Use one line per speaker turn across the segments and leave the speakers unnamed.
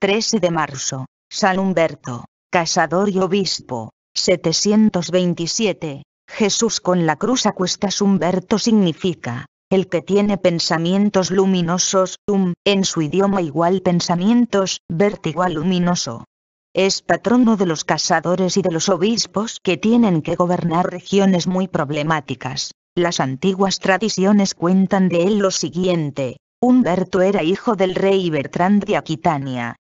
13 de marzo, San Humberto, cazador y Obispo, 727, Jesús con la cruz a cuestas Humberto significa, el que tiene pensamientos luminosos, um, en su idioma igual pensamientos, vértigo luminoso. Es patrono de los cazadores y de los obispos que tienen que gobernar regiones muy problemáticas. Las antiguas tradiciones cuentan de él lo siguiente. Humberto era hijo del rey Bertrand de Aquitania,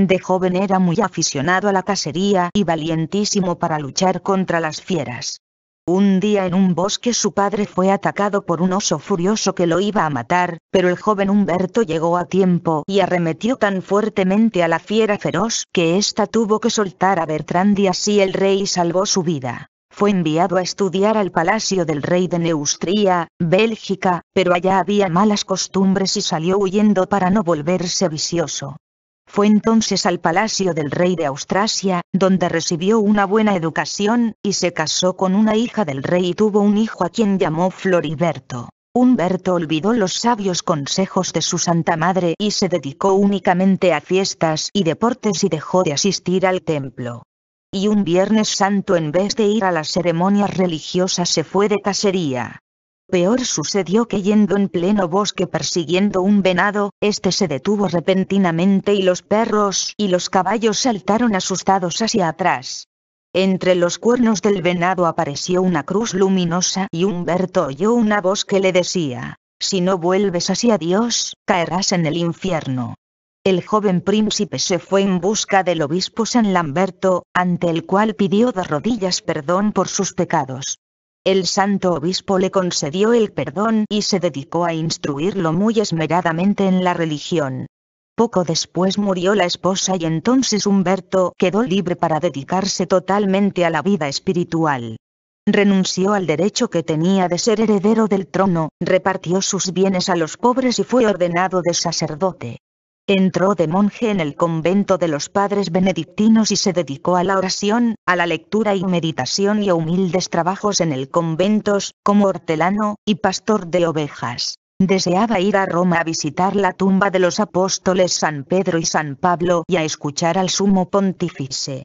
de joven era muy aficionado a la cacería y valientísimo para luchar contra las fieras. Un día en un bosque su padre fue atacado por un oso furioso que lo iba a matar, pero el joven Humberto llegó a tiempo y arremetió tan fuertemente a la fiera feroz que ésta tuvo que soltar a Bertrand y así el rey salvó su vida. Fue enviado a estudiar al palacio del rey de Neustria, Bélgica, pero allá había malas costumbres y salió huyendo para no volverse vicioso. Fue entonces al palacio del rey de Austrasia, donde recibió una buena educación, y se casó con una hija del rey y tuvo un hijo a quien llamó Floriberto. Humberto olvidó los sabios consejos de su Santa Madre y se dedicó únicamente a fiestas y deportes y dejó de asistir al templo. Y un Viernes Santo en vez de ir a las ceremonias religiosas se fue de cacería. Peor sucedió que yendo en pleno bosque persiguiendo un venado, este se detuvo repentinamente y los perros y los caballos saltaron asustados hacia atrás. Entre los cuernos del venado apareció una cruz luminosa y Humberto oyó una voz que le decía, si no vuelves hacia Dios, caerás en el infierno. El joven príncipe se fue en busca del obispo San Lamberto, ante el cual pidió de rodillas perdón por sus pecados. El santo obispo le concedió el perdón y se dedicó a instruirlo muy esmeradamente en la religión. Poco después murió la esposa y entonces Humberto quedó libre para dedicarse totalmente a la vida espiritual. Renunció al derecho que tenía de ser heredero del trono, repartió sus bienes a los pobres y fue ordenado de sacerdote. Entró de monje en el convento de los padres benedictinos y se dedicó a la oración, a la lectura y meditación y a humildes trabajos en el conventos, como hortelano, y pastor de ovejas. Deseaba ir a Roma a visitar la tumba de los apóstoles San Pedro y San Pablo y a escuchar al sumo pontífice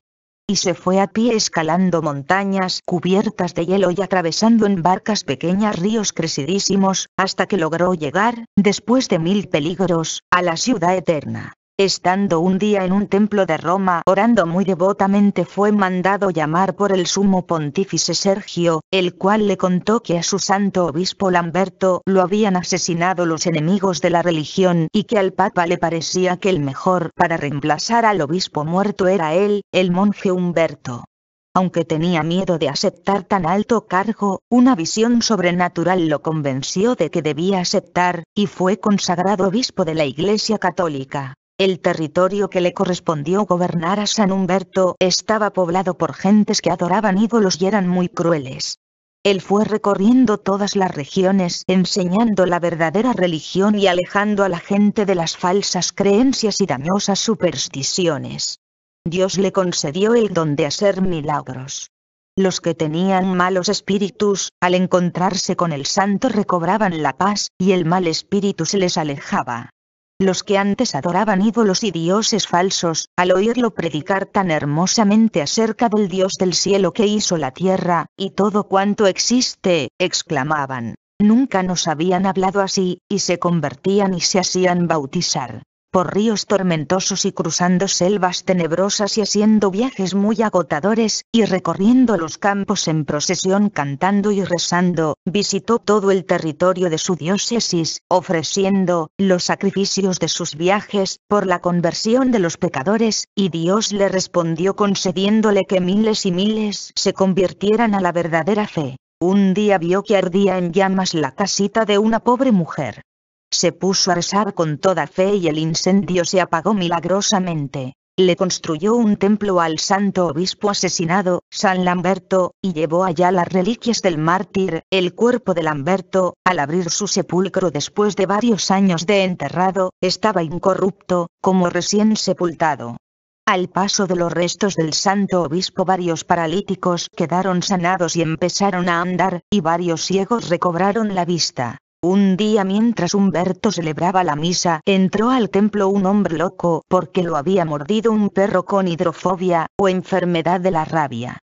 y se fue a pie escalando montañas cubiertas de hielo y atravesando en barcas pequeñas ríos crecidísimos, hasta que logró llegar, después de mil peligros, a la ciudad eterna. Estando un día en un templo de Roma orando muy devotamente fue mandado llamar por el sumo pontífice Sergio, el cual le contó que a su santo obispo Lamberto lo habían asesinado los enemigos de la religión y que al papa le parecía que el mejor para reemplazar al obispo muerto era él, el monje Humberto aunque tenía miedo de aceptar tan alto cargo, una visión sobrenatural lo convenció de que debía aceptar, y fue consagrado obispo de la Iglesia Católica. El territorio que le correspondió gobernar a San Humberto estaba poblado por gentes que adoraban ídolos y eran muy crueles. Él fue recorriendo todas las regiones enseñando la verdadera religión y alejando a la gente de las falsas creencias y dañosas supersticiones. Dios le concedió el don de hacer milagros. Los que tenían malos espíritus, al encontrarse con el santo recobraban la paz, y el mal espíritu se les alejaba los que antes adoraban ídolos y dioses falsos, al oírlo predicar tan hermosamente acerca del Dios del cielo que hizo la tierra, y todo cuanto existe, exclamaban, nunca nos habían hablado así, y se convertían y se hacían bautizar por ríos tormentosos y cruzando selvas tenebrosas y haciendo viajes muy agotadores, y recorriendo los campos en procesión cantando y rezando, visitó todo el territorio de su diócesis, ofreciendo, los sacrificios de sus viajes, por la conversión de los pecadores, y Dios le respondió concediéndole que miles y miles se convirtieran a la verdadera fe. Un día vio que ardía en llamas la casita de una pobre mujer, se puso a rezar con toda fe y el incendio se apagó milagrosamente. Le construyó un templo al santo obispo asesinado, San Lamberto, y llevó allá las reliquias del mártir, el cuerpo de Lamberto, al abrir su sepulcro después de varios años de enterrado, estaba incorrupto, como recién sepultado. Al paso de los restos del santo obispo varios paralíticos quedaron sanados y empezaron a andar, y varios ciegos recobraron la vista. Un día mientras Humberto celebraba la misa, entró al templo un hombre loco, porque lo había mordido un perro con hidrofobia, o enfermedad de la rabia.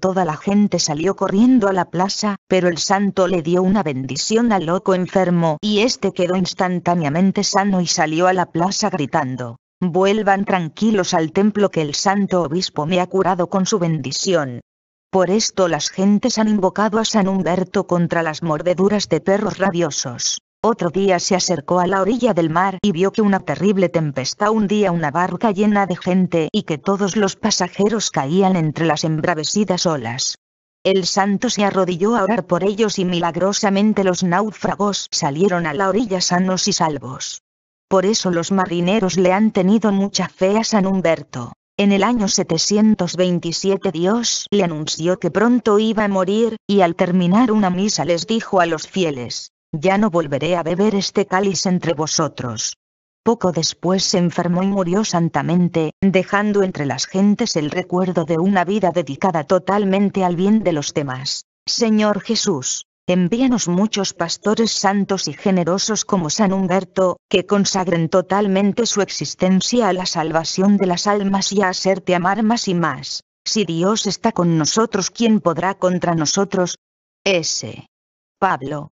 Toda la gente salió corriendo a la plaza, pero el santo le dio una bendición al loco enfermo y este quedó instantáneamente sano y salió a la plaza gritando. Vuelvan tranquilos al templo que el santo obispo me ha curado con su bendición. Por esto las gentes han invocado a San Humberto contra las mordeduras de perros rabiosos. Otro día se acercó a la orilla del mar y vio que una terrible tempestad hundía una barca llena de gente y que todos los pasajeros caían entre las embravecidas olas. El santo se arrodilló a orar por ellos y milagrosamente los náufragos salieron a la orilla sanos y salvos. Por eso los marineros le han tenido mucha fe a San Humberto. En el año 727 Dios le anunció que pronto iba a morir, y al terminar una misa les dijo a los fieles, Ya no volveré a beber este cáliz entre vosotros. Poco después se enfermó y murió santamente, dejando entre las gentes el recuerdo de una vida dedicada totalmente al bien de los demás. Señor Jesús, Envíanos muchos pastores santos y generosos como San Humberto, que consagren totalmente su existencia a la salvación de las almas y a hacerte amar más y más. Si Dios está con nosotros, ¿quién podrá contra nosotros? S. Pablo.